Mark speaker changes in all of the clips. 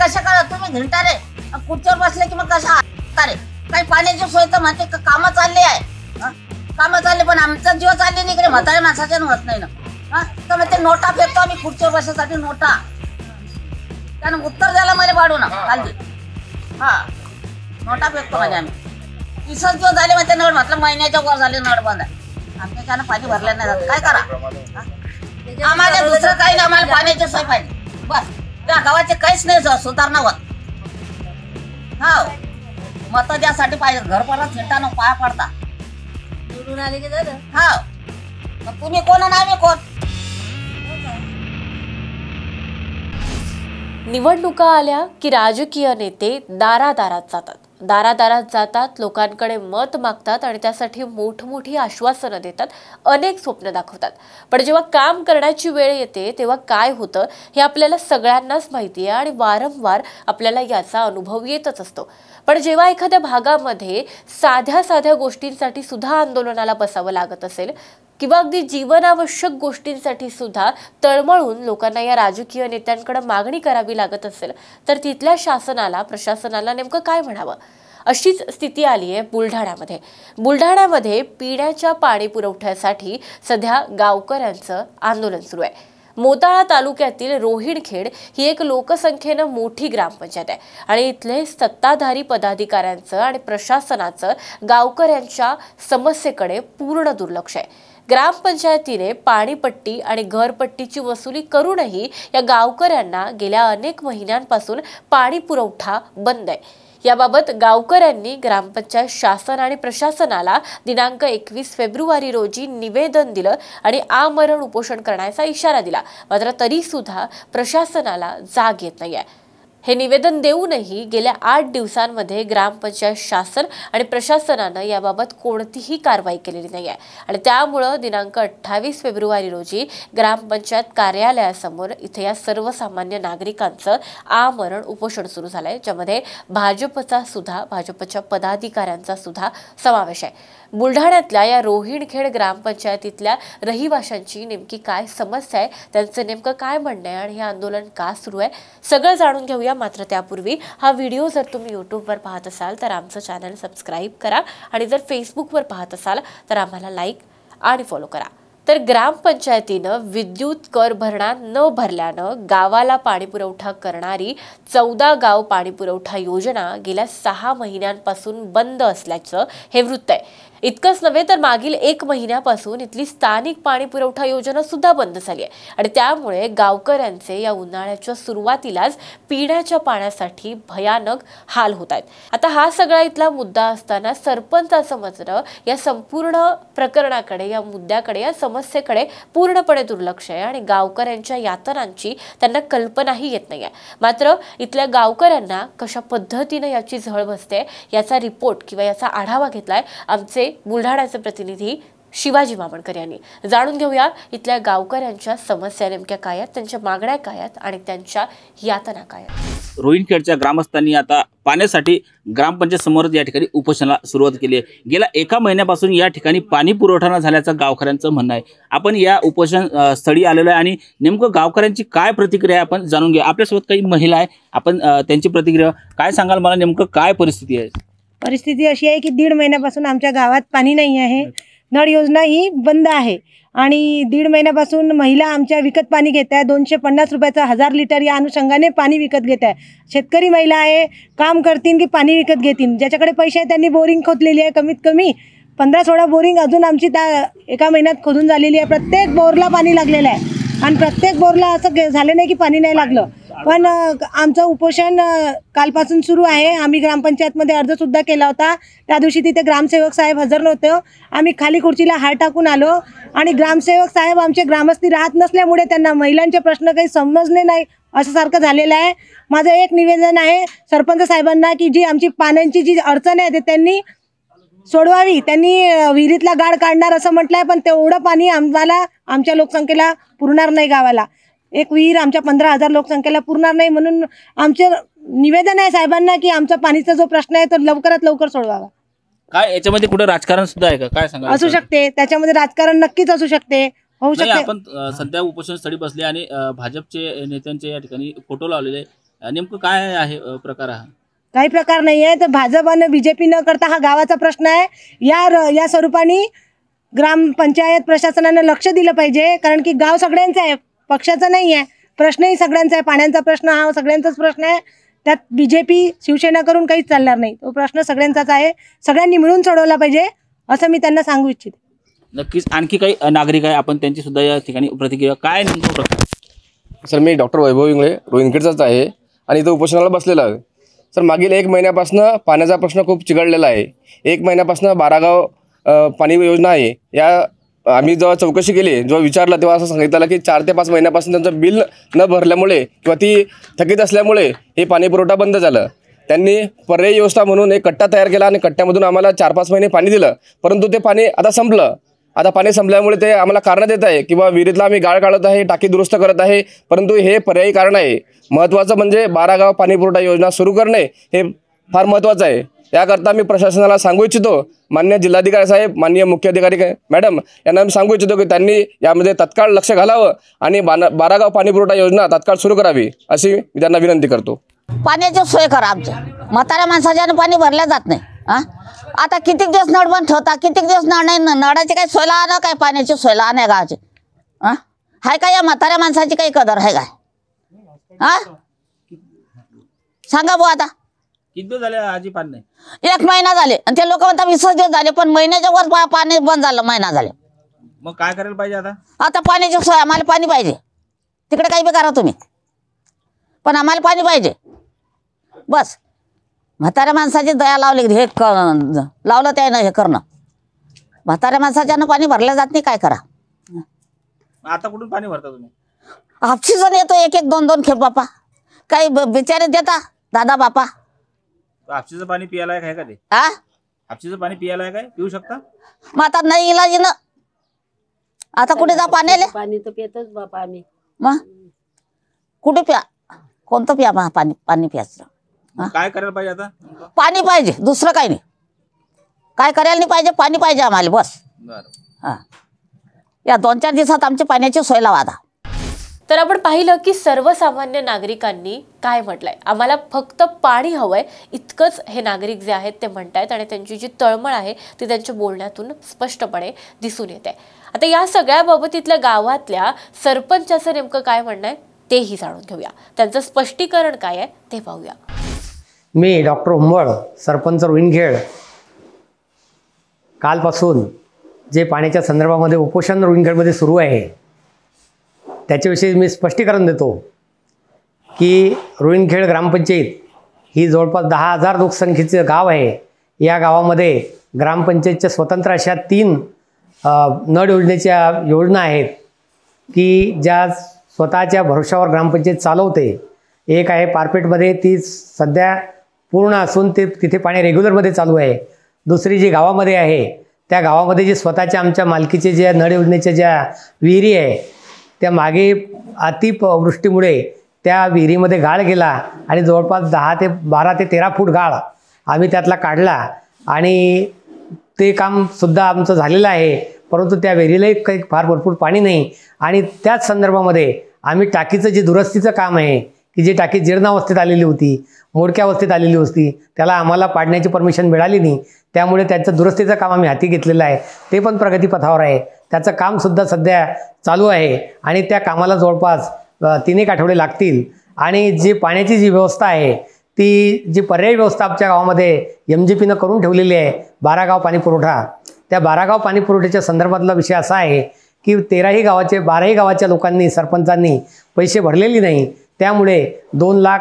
Speaker 1: कशा करा तुम्ही घंटा रे पुढच्यावर बसले की मग कशा रे काही पाण्याची सोय तर म्हणते काम चालली आहे काम चालले पण आमचा जीव चालले नाही इकडे म्हाताऱ्या माणसाच्या होत नाही ना तर मग ते नोटा फेकतो आम्ही खुर्चीवर बसण्यासाठी नोटा त्यानं उत्तर द्यायला मला पाडू ना खाली हा नोटा फेकतो म्हणजे आम्ही तिसर दिवस झाले म्हणजे नळ म्हटलं महिन्याच्या वर झाले नळ बंद आमच्या त्यानं पाणी भरलं नाही काय
Speaker 2: करा आम्हाला दुसरं काही नाही आम्हाला पाण्याची सोय
Speaker 1: पाहिजे बस त्या गावाचे काहीच नाही सुधारणा होत हा मत द्यासाठी पाहिजे घर परत फिरताना पाया पडता आले की हा तुम्ही कोण नाही कोण
Speaker 2: निवडणुका आल्या की राजकीय नेते दारा दारात जातात दारादारात जातात लोकांकडे मत मागतात आणि त्यासाठी मोठमोठी आश्वासनं देतात अनेक स्वप्न दाखवतात पण जेव्हा काम करण्याची वेळ येते तेव्हा काय होतं हे आपल्याला सगळ्यांनाच माहिती आहे आणि वारंवार आपल्याला याचा अनुभव येतच असतो पण जेव्हा एखाद्या भागामध्ये साध्या साध्या गोष्टींसाठी सुद्धा आंदोलनाला बसावं लागत असेल किंवा अगदी जीवनावश्यक गोष्टींसाठी सुद्धा तळमळून लोकांना या राजकीय नेत्यांकडे मागणी करावी लागत असेल तर तिथल्या शासनाला प्रशासनाला नेमकं काय म्हणावं अशीच स्थिती आली आहे बुलढाण्यामध्ये बुलढाण्यामध्ये पिण्याच्या पाणी पुरवठ्यासाठी सध्या गावकऱ्यांचं आंदोलन सुरू आहे मोताळा तालुक्यातील रोहिणखेड ही एक लोकसंख्येनं मोठी ग्रामपंचायत आहे आणि इथले सत्ताधारी पदाधिकाऱ्यांचं आणि प्रशासनाचं गावकऱ्यांच्या समस्येकडे पूर्ण दुर्लक्ष आहे ग्रामपंचायतीने पाणीपट्टी आणि घरपट्टीची वसुली करूनही या गावकऱ्यांना गेल्या अनेक महिन्यांपासून पाणी पुरवठा बंद आहे याबाबत गावकऱ्यांनी ग्रामपंचायत शासन आणि प्रशासनाला दिनांक एकवीस फेब्रुवारी रोजी निवेदन दिलं आणि आमरण उपोषण करण्याचा इशारा दिला मात्र तरी सुद्धा प्रशासनाला जाग येत नाही आहे हे निवेदन देऊनही गेल्या आठ दिवसांमध्ये ग्रामपंचायत शासन आणि प्रशासनानं याबाबत कोणतीही कारवाई केलेली नाही आहे आणि त्यामुळं दिनांक अठ्ठावीस फेब्रुवारी रोजी ग्रामपंचायत कार्यालयासमोर इथे या सर्वसामान्य नागरिकांचं आमरण उपोषण सुरू झालं आहे ज्यामध्ये भाजपचा सुद्धा भाजपच्या पदाधिकाऱ्यांचा सुद्धा समावेश आहे बुलढाण्यातल्या या रोहिणखेड ग्रामपंचायतीतल्या रहिवाशांची नेमकी काय समस्या आहे त्यांचं नेमकं काय म्हणणं आहे आणि हे आंदोलन का सुरू आहे सगळं जाणून घेऊया मात्र त्यापूर्वी हा व्हिडिओ जर तुम्ही यूट्यूबवर पाहत असाल तर आमचं चॅनल सबस्क्राईब करा आणि जर फेसबुकवर पाहत असाल तर आम्हाला लाईक आणि फॉलो करा तर ग्रामपंचायतीनं विद्युत कर भरणा न भरल्यानं गावाला पाणीपुरवठा करणारी चौदा गाव पाणीपुरवठा योजना गेल्या सहा महिन्यांपासून बंद असल्याचं हे वृत्त आहे इतकंच नव्हे तर मागील एक महिन्यापासून इथली स्थानिक पाणी पुरवठा योजना सुद्धा बंद झाली आहे आणि त्यामुळे गावकऱ्यांचे या उन्हाळ्याच्या सुरुवातीलाच पिण्याच्या पाण्यासाठी भयानक हाल होत आहेत आता हा सगळा इथला मुद्दा असताना सरपंचाचं मात्र या संपूर्ण प्रकरणाकडे या मुद्द्याकडे या समस्येकडे पूर्णपणे दुर्लक्ष आहे आणि गावकऱ्यांच्या यातनांची त्यांना कल्पनाही येत नाही आहे मात्र इथल्या गावकऱ्यांना कशा पद्धतीनं याची झळ बसते याचा रिपोर्ट किंवा याचा आढावा घेतलाय आमचे बुलढाण्याचे प्रतिनिधी शिवाजी मामणकर यांनी जाणून घेऊया इथल्या गावकऱ्यांच्या समस्या नेमक्या काय आहेत त्यांच्या मागण्या काय आहेत आणि त्यांच्या यातना काय आहेत
Speaker 3: रोहिणखेडच्या ग्रामस्थांनी आता पाण्यासाठी ग्रामपंचायत समोरच या ठिकाणी उपोषणाला सुरुवात केली आहे गेल्या एका महिन्यापासून या ठिकाणी पाणी पुरवठा न झाल्याचं गावकऱ्यांचं म्हणणं आहे आपण या उपोषण स्थळी आलेलो आहे आणि नेमकं गावकऱ्यांची काय प्रतिक्रिया आहे आपण जाणून घेऊ आपल्यासोबत काही महिला आहे आपण त्यांची प्रतिक्रिया काय सांगाल मला नेमकं काय परिस्थिती आहे
Speaker 4: परिस्थिती अशी आहे की दीड महिन्यापासून आमच्या गावात पाणी नाही आहे नळ योजना ही बंद आहे आणि दीड महिन्यापासून महिला आमच्या विकत पाणी घेत आहे दोनशे पन्नास रुपयाचा हजार लिटर या अनुषंगाने पाणी विकत घेत आहे शेतकरी महिला आहे काम करतील की पाणी विकत घेतील ज्याच्याकडे पैसे आहे त्यांनी बोरिंग खोदलेली आहे कमीत कमी पंधरा सोळा बोरिंग अजून आमची त्या एका महिन्यात खोदून झालेली आहे प्रत्येक बोरला पाणी लागलेलं आहे आणि प्रत्येक बोरला असं झालं नाही की पाणी नाही लागलं पण आमचं उपोषण कालपासून सुरू आहे आम्ही ग्रामपंचायतमध्ये अर्जसुद्धा केला होता त्या दिवशी तिथे ग्रामसेवक साहेब हजर नव्हतं आम्ही खाली खुर्चीला हार टाकून आलो आणि ग्रामसेवक साहेब आमचे ग्रामस्थी राहत नसल्यामुळे त्यांना महिलांचे प्रश्न काही समजले नाही असं सारखं झालेलं आहे माझं एक निवेदन आहे सरपंच साहेबांना की जी आमची पाण्याची जी अडचण आहे ते त्यांनी सोडवावी त्यांनी विहिरीतला गाड काढणार असं म्हटलंय पण तेवढं पाणी आम्हाला आमच्या लोकसंख्येला पुरणार नाही गावाला एक विहीर आमच्या पंधरा हजार लोकसंख्येला पुरणार नाही म्हणून आमचे निवेदन आहे साहेबांना की आमचा पाणीचा जो प्रश्न आहे तो लवकरात लवकर सोडवावा
Speaker 3: काय याच्यामध्ये कुठे राजकारण सुद्धा आहे का काय सांगा असू
Speaker 4: शकते त्याच्यामध्ये राजकारण नक्कीच असू शकते होऊ शकते आपण
Speaker 3: सध्या उपोषण स्थळी बसले आणि भाजपचे नेत्यांचे या ठिकाणी फोटो लावलेले नेमकं काय आहे प्रकार हा
Speaker 4: काही प्रकार नाही आहे तर भाजप आणि बी जे पी न करता हा गावाचा प्रश्न आहे या र या स्वरूपाने ग्रामपंचायत प्रशासनानं लक्ष दिलं पाहिजे कारण की गाव सगळ्यांचं आहे पक्षाचं नाही आहे प्रश्नही सगळ्यांचा आहे पाण्याचा प्रश्न हा सगळ्यांचाच प्रश्न आहे त्यात बी जे पी शिवसेना करून काहीच चालणार नाही तो प्रश्न सगळ्यांचाच आहे सगळ्यांनी मिळून सोडवला पाहिजे असं मी त्यांना सांगू इच्छिते
Speaker 3: नक्कीच आणखी काही नागरिक आहे आपण त्यांची सुद्धा या ठिकाणी प्रतिक्रिया काय सर मी डॉक्टर वैभव इंगळे रोहिंगेडचाच आहे आणि इथं उपोषणाला बसलेला आहे सर मागील एक महिन्यापासून पाण्याचा प्रश्न खूप चिघळलेला आहे एक महिन्यापासून बारागाव पाणी योजना आहे या आम्ही जेव्हा चौकशी केली जेव्हा विचारलं तेव्हा असं सांगितलं की चार ते पाच महिन्यापासून त्यांचं बिल न भरल्यामुळे किंवा ती थकीत असल्यामुळे हे पाणीपुरवठा बंद झालं त्यांनी पर्यायी व्यवस्था म्हणून एक कट्टा तयार केला आणि कट्ट्यामधून आम्हाला चार पाच महिने पाणी दिलं परंतु ते पाणी आता संपलं आता पाणी संपल्यामुळे ते आम्हाला कारण देत आहे किंवा विहिरीतला आम्ही गाळ काढत आहे टाकी दुरुस्त करत आहे परंतु हे पर्यायी कारण आहे महत्त्वाचं म्हणजे बारा गाव पाणीपुरवठा योजना सुरू करणे हे फार महत्त्वाचं आहे याकरता मी प्रशासनाला सांगू इच्छितो मान्य जिल्हाधिकारी साहेब मान्य मुख्याधिकारी मॅडम यांना मी सांगू इच्छितो की त्यांनी यामध्ये तत्काळ लक्ष घालावं आणि बाना बारागाव पाणीपुरवठा योजना तत्काळ सुरू करावी अशी मी त्यांना विनंती करतो
Speaker 1: पाण्याची सोय करा आमच्या म्हाताऱ्या माणसाच्या पाणी भरल्या जात नाही हां आता किती दिवस नळ बंद ठेवता किती दिवस नळ नाही नळाची काही सोयला आण काय पाण्याची सोयला नाही गावाची हां हाय का या म्हाताऱ्या माणसाची काही कदर आहे काय हा सांगा बुवा आता
Speaker 3: झाले आजी पाणी
Speaker 1: एक महिना झाले आणि ते लोक म्हणतात वीस दिवस झाले पण महिन्याच्या वर पाणी बंद झालं महिना झाले
Speaker 3: मग काय करायला पाहिजे आता
Speaker 1: आता पाण्याची सोय आम्हाला पाणी पाहिजे तिकडे काही बी करा तुम्ही पण आम्हाला पाणी पाहिजे बस म्हाताऱ्या माणसाची दया लावली हे क लावलं त्यानं हे करणं म्हाताऱ्या माणसाच्यानं पाणी भरलं जात नाही काय करा
Speaker 3: आता कुठून पाणी भरता
Speaker 1: तुम्ही जण येतो एक एक दोन दोन खेप बापा काही बिचारे देता दादा बापा
Speaker 3: पाणी प्यायला आहे काय का ते आ पाणी पियाला आहे काय पिऊ शकता
Speaker 5: मग आता नाही इलाज
Speaker 1: आता कुठे जा पाणी पाणी
Speaker 3: तर पितच बापा आम्ही
Speaker 1: मग कुठे प्या कोणतं प्या पाणी पाणी प्यायचं
Speaker 3: काय करायला पाहिजे आता
Speaker 1: पाणी पाहिजे दुसरं काही नाही काय करायला नाही पाहिजे पाणी पाहिजे आम्हाला बस हा या दोन चार दिवसात आमच्या पाण्याची सोय लावा
Speaker 2: तर आपण पाहिलं की सर्वसामान्य नागरिकांनी काय म्हटलंय आम्हाला फक्त पाणी हवंय इतकंच हे नागरिक जे आहेत ते म्हणतायत आणि त्यांची जी तळमळ आहे ती त्यांच्या बोलण्यातून स्पष्टपणे दिसून येते आता या सगळ्या बाबतीतल्या गावातल्या सरपंचाचं नेमकं काय म्हणणं आहे तेही जाणून घेऊया त्यांचं स्पष्टीकरण काय आहे ते पाहूया
Speaker 5: मी डॉक्टर उंबळ सरपंच रोहिण कालपासून जे पाण्याच्या संदर्भामध्ये उपोषण रोहिणखेडमध्ये सुरू आहे त्याच्याविषयी मी स्पष्टीकरण देतो की रोहिणखेड ग्रामपंचायत ही जवळपास दहा हजार लोकसंख्येचं गाव आहे या गावामध्ये ग्रामपंचायतच्या स्वतंत्र अशा तीन नळ योजनेच्या योजना आहेत की ज्या स्वतःच्या भरोशावर ग्रामपंचायत चालवते एक आहे पारपेटमध्ये ती सध्या पूर्ण असून ते तिथे पाणी रेग्युलरमध्ये चालू आहे दुसरी जी गावामध्ये आहे त्या गावामध्ये जे स्वतःच्या आमच्या मालकीचे ज्या नळ योजनेच्या ज्या विहिरी आहे त्या मागे अतिवृष्टीमुळे त्या विहिरीमध्ये गाळ गेला आणि जवळपास दहा ते बारा ते तेरा फूट गाळ आम्ही त्यातला काढला आणि ते कामसुद्धा आमचं झालेलं आहे परंतु त्या विहिरीलाही काही फार भरपूर पाणी नाही आणि त्याच संदर्भामध्ये आम्ही टाकीचं जे दुरुस्तीचं काम आहे की जी टाकी जीर्णावस्थेत आलेली होती मोडक्या अवस्थेत आलेली होती त्याला आम्हाला पाडण्याची परमिशन मिळाली नाही त्यामुळे त्याचं दुरुस्तीचं काम आम्ही हाती घेतलेलं आहे ते पण प्रगतीपथावर आहे त्याचं कामसुद्धा सध्या चालू आहे आणि त्या कामाला जवळपास तीन एक आठवडे लागतील आणि जी पाण्याची जी व्यवस्था आहे ती जी पर्यायी व्यवस्था आमच्या गावामध्ये एम जी पीनं करून ठेवलेली आहे बारागाव पाणी पुरवठा त्या बारागाव पाणी पुरवठ्याच्या संदर्भातला विषय असा आहे की तेराही गावाचे बाराही गावाच्या लोकांनी सरपंचांनी पैसे भरलेली नाही त्यामुळे दोन लाख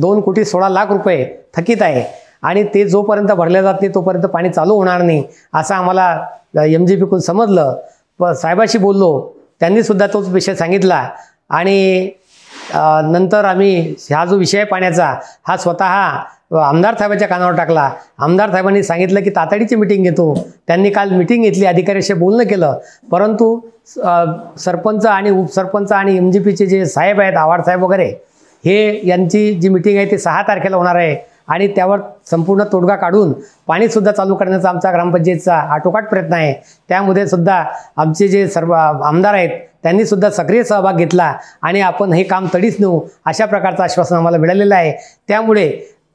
Speaker 5: दोन कोटी सोळा लाख रुपये थकीत आहे आणि ते जोपर्यंत भरले जात नाही तोपर्यंत पाणी चालू होणार नाही असं आम्हाला एम जी पीकून समजलं प साहेबाशी बोललो त्यांनीसुद्धा तोच विषय सांगितला आणि नंतर आम्ही हा जो विषय पाण्याचा हा स्वतः आमदार साहेबाच्या कानावर टाकला आमदार साहेबांनी सांगितलं की तातडीची मिटिंग घेतो त्यांनी काल मिटिंग घेतली अधिकाऱ्याशी बोलणं केलं परंतु सरपंच आणि उपसरपंच आणि एम जी पीचे जे साहेब आहेत आवाडसाहेब वगैरे हे यांची जी मिटिंग आहे ती सहा तारखेला होणार आहे आणि त्यावर संपूर्ण तोडगा काढून पाणीसुद्धा चालू करण्याचा आमचा ग्रामपंचायतचा आटोकाट प्रयत्न आहे त्यामध्ये सुद्धा आमचे जे सर्व आमदार आहेत त्यांनी सुद्धा सक्रिय सहभाग घेतला आणि आपण हे काम तडीच नेऊ अशा प्रकारचं आश्वासन आम्हाला मिळालेलं आहे त्यामुळे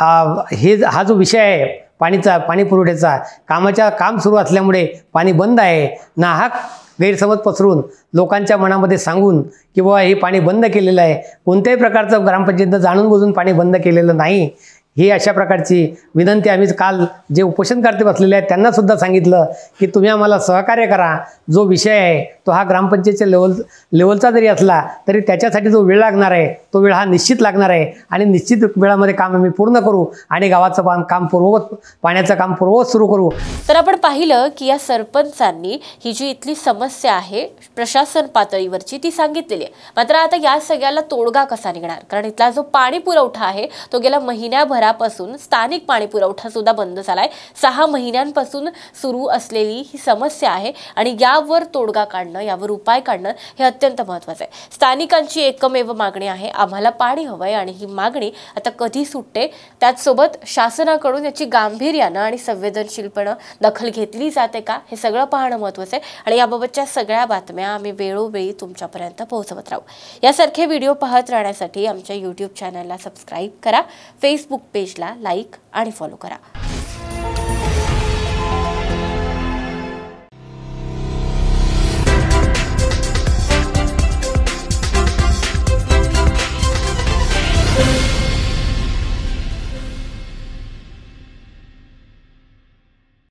Speaker 5: हे हा जो विषय आहे पाणीचा पाणी पुरवठ्याचा कामाच्या काम सुरू असल्यामुळे पाणी बंद आहे ना हा गैरसमज पसरून लोकांच्या मनामध्ये सांगून की बाबा हे पाणी बंद केलेलं आहे कोणत्याही प्रकारचं ग्रामपंचायत जाणून बुजून पाणी बंद केलेलं नाही ही अशा प्रकारची विनंती आम्ही काल जे उपोषणकर्ते बसलेले आहेत त्यांनासुद्धा सांगितलं की तुम्ही आम्हाला सहकार्य करा जो विषय आहे तो हा ग्रामपंचायतच्या लेवल लेवलचा जरी असला तरी त्याच्यासाठी जो वेळ लागणार आहे तो वेळ हा निश्चित लागणार आहे आणि निश्चित वेळामध्ये काम आम्ही पूर्ण करू आणि गावाचं काम पूर्ववत पाण्याचं काम पूर्ववत सुरू करू तर
Speaker 2: आपण पाहिलं की या सरपंचांनी ही जी इथली समस्या आहे प्रशासन पातळीवरची ती सांगितलेली आहे मात्र आता या सगळ्याला तोडगा कसा निघणार कारण इथला जो पाणी पुरवठा आहे तो गेल्या महिन्याभरात शहरापासून स्थानिक पाणी पुरवठा सुद्धा बंद झालाय सहा महिन्यांपासून सुरू असलेली ही समस्या आहे आणि यावर तोडगा काढणं यावर उपाय काढणं हे अत्यंत महत्वाचं आहे स्थानिकांची एकमेव मागणी आहे आम्हाला पाणी हवंय आणि ही मागणी आता कधी सुटते त्याचसोबत शासनाकडून याची गांभीर्यानं आणि संवेदनशीलपणे दखल घेतली जाते का हे सगळं पाहणं महत्वाचं आहे आणि याबाबतच्या सगळ्या बातम्या आम्ही वेळोवेळी तुमच्यापर्यंत पोहोचवत राहू यासारखे व्हिडिओ पाहत राहण्यासाठी आमच्या यूट्यूब चॅनलला सबस्क्राईब करा फेसबुक पेजला लाईक आणि फॉलो करा